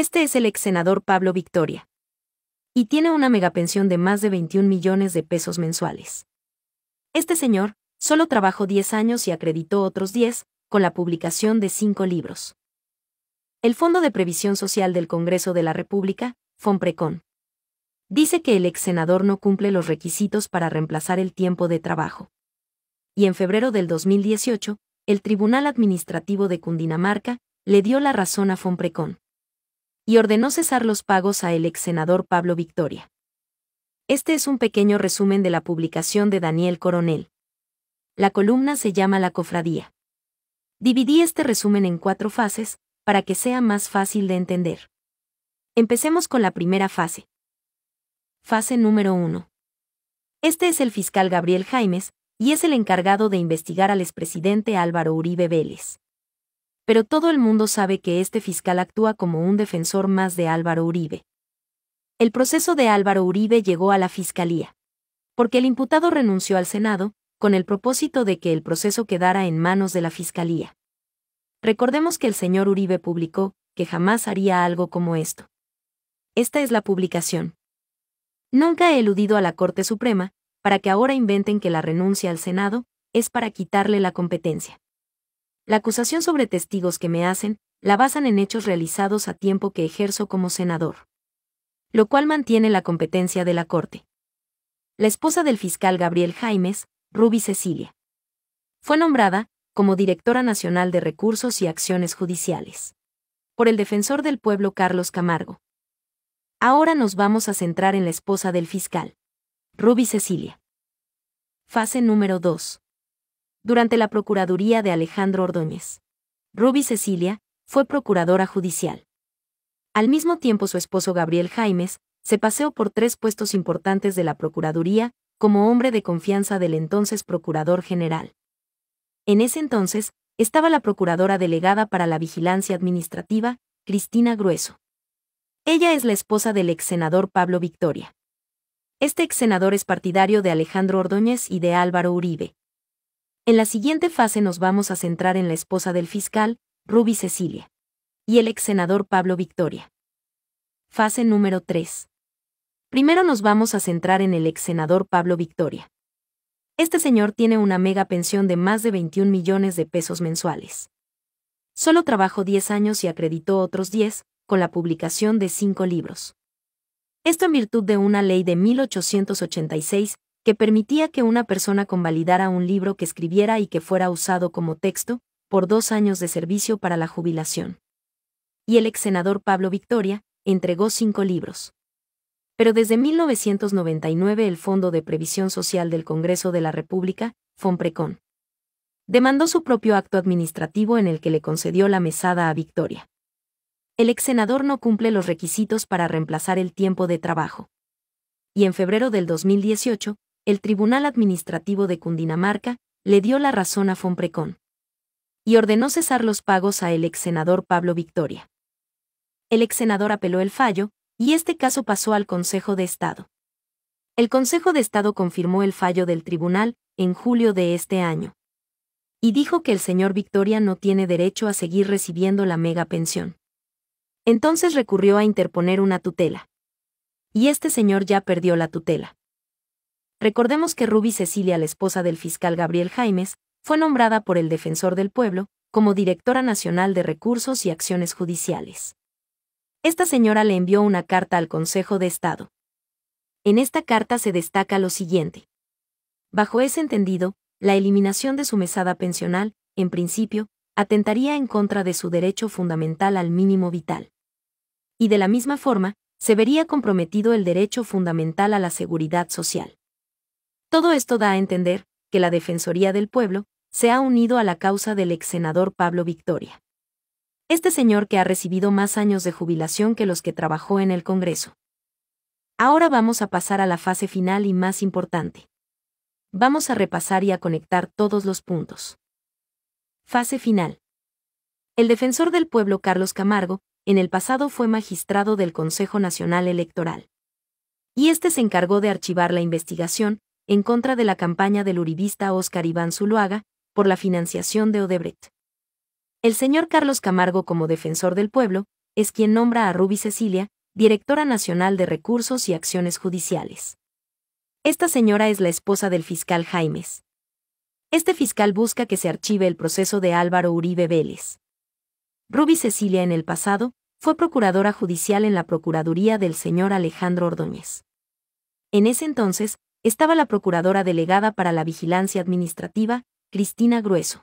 Este es el ex senador Pablo Victoria. Y tiene una megapensión de más de 21 millones de pesos mensuales. Este señor solo trabajó 10 años y acreditó otros 10, con la publicación de cinco libros. El Fondo de Previsión Social del Congreso de la República, FONPRECON, dice que el ex senador no cumple los requisitos para reemplazar el tiempo de trabajo. Y en febrero del 2018, el Tribunal Administrativo de Cundinamarca le dio la razón a FONPRECON y ordenó cesar los pagos a el ex senador Pablo Victoria. Este es un pequeño resumen de la publicación de Daniel Coronel. La columna se llama La Cofradía. Dividí este resumen en cuatro fases, para que sea más fácil de entender. Empecemos con la primera fase. Fase número 1. Este es el fiscal Gabriel Jaimes, y es el encargado de investigar al expresidente Álvaro Uribe Vélez pero todo el mundo sabe que este fiscal actúa como un defensor más de Álvaro Uribe. El proceso de Álvaro Uribe llegó a la Fiscalía. Porque el imputado renunció al Senado, con el propósito de que el proceso quedara en manos de la Fiscalía. Recordemos que el señor Uribe publicó, que jamás haría algo como esto. Esta es la publicación. Nunca he eludido a la Corte Suprema, para que ahora inventen que la renuncia al Senado, es para quitarle la competencia. La acusación sobre testigos que me hacen, la basan en hechos realizados a tiempo que ejerzo como senador. Lo cual mantiene la competencia de la Corte. La esposa del fiscal Gabriel Jaimes, Ruby Cecilia. Fue nombrada, como directora nacional de recursos y acciones judiciales. Por el defensor del pueblo Carlos Camargo. Ahora nos vamos a centrar en la esposa del fiscal. Ruby Cecilia. Fase número 2 durante la Procuraduría de Alejandro Ordóñez. Ruby Cecilia fue procuradora judicial. Al mismo tiempo su esposo Gabriel Jaimes se paseó por tres puestos importantes de la Procuraduría como hombre de confianza del entonces Procurador General. En ese entonces, estaba la Procuradora Delegada para la Vigilancia Administrativa, Cristina Grueso. Ella es la esposa del ex senador Pablo Victoria. Este ex senador es partidario de Alejandro Ordóñez y de Álvaro Uribe. En la siguiente fase nos vamos a centrar en la esposa del fiscal, Ruby Cecilia, y el ex senador Pablo Victoria. Fase número 3. Primero nos vamos a centrar en el ex senador Pablo Victoria. Este señor tiene una mega pensión de más de 21 millones de pesos mensuales. Solo trabajó 10 años y acreditó otros 10, con la publicación de 5 libros. Esto en virtud de una ley de 1886 que permitía que una persona convalidara un libro que escribiera y que fuera usado como texto, por dos años de servicio para la jubilación. Y el ex senador Pablo Victoria entregó cinco libros. Pero desde 1999 el Fondo de Previsión Social del Congreso de la República, FONPRECON, demandó su propio acto administrativo en el que le concedió la mesada a Victoria. El ex senador no cumple los requisitos para reemplazar el tiempo de trabajo. Y en febrero del 2018, el Tribunal Administrativo de Cundinamarca le dio la razón a Fonprecon y ordenó cesar los pagos a el ex senador Pablo Victoria. El ex senador apeló el fallo, y este caso pasó al Consejo de Estado. El Consejo de Estado confirmó el fallo del tribunal en julio de este año. Y dijo que el señor Victoria no tiene derecho a seguir recibiendo la mega pensión. Entonces recurrió a interponer una tutela. Y este señor ya perdió la tutela. Recordemos que Ruby Cecilia, la esposa del fiscal Gabriel Jaimes, fue nombrada por el Defensor del Pueblo como Directora Nacional de Recursos y Acciones Judiciales. Esta señora le envió una carta al Consejo de Estado. En esta carta se destaca lo siguiente. Bajo ese entendido, la eliminación de su mesada pensional, en principio, atentaría en contra de su derecho fundamental al mínimo vital. Y de la misma forma, se vería comprometido el derecho fundamental a la seguridad social. Todo esto da a entender que la Defensoría del Pueblo se ha unido a la causa del ex senador Pablo Victoria. Este señor que ha recibido más años de jubilación que los que trabajó en el Congreso. Ahora vamos a pasar a la fase final y más importante. Vamos a repasar y a conectar todos los puntos. Fase final. El defensor del pueblo Carlos Camargo, en el pasado fue magistrado del Consejo Nacional Electoral. Y este se encargó de archivar la investigación en contra de la campaña del uribista Óscar Iván Zuluaga por la financiación de Odebrecht. El señor Carlos Camargo como defensor del pueblo es quien nombra a Ruby Cecilia, directora nacional de recursos y acciones judiciales. Esta señora es la esposa del fiscal Jaimes. Este fiscal busca que se archive el proceso de Álvaro Uribe Vélez. Ruby Cecilia en el pasado fue procuradora judicial en la Procuraduría del señor Alejandro Ordóñez. En ese entonces, estaba la procuradora delegada para la vigilancia administrativa, Cristina Grueso.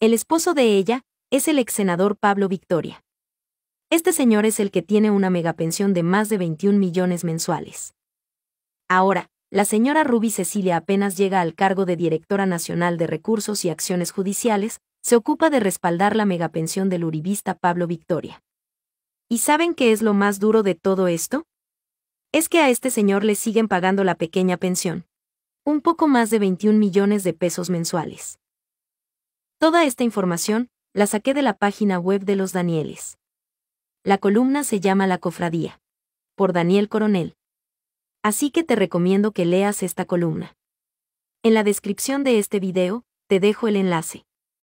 El esposo de ella es el ex senador Pablo Victoria. Este señor es el que tiene una megapensión de más de 21 millones mensuales. Ahora, la señora Ruby Cecilia apenas llega al cargo de Directora Nacional de Recursos y Acciones Judiciales, se ocupa de respaldar la megapensión del uribista Pablo Victoria. ¿Y saben qué es lo más duro de todo esto? es que a este señor le siguen pagando la pequeña pensión. Un poco más de 21 millones de pesos mensuales. Toda esta información la saqué de la página web de los Danieles. La columna se llama La Cofradía. Por Daniel Coronel. Así que te recomiendo que leas esta columna. En la descripción de este video, te dejo el enlace.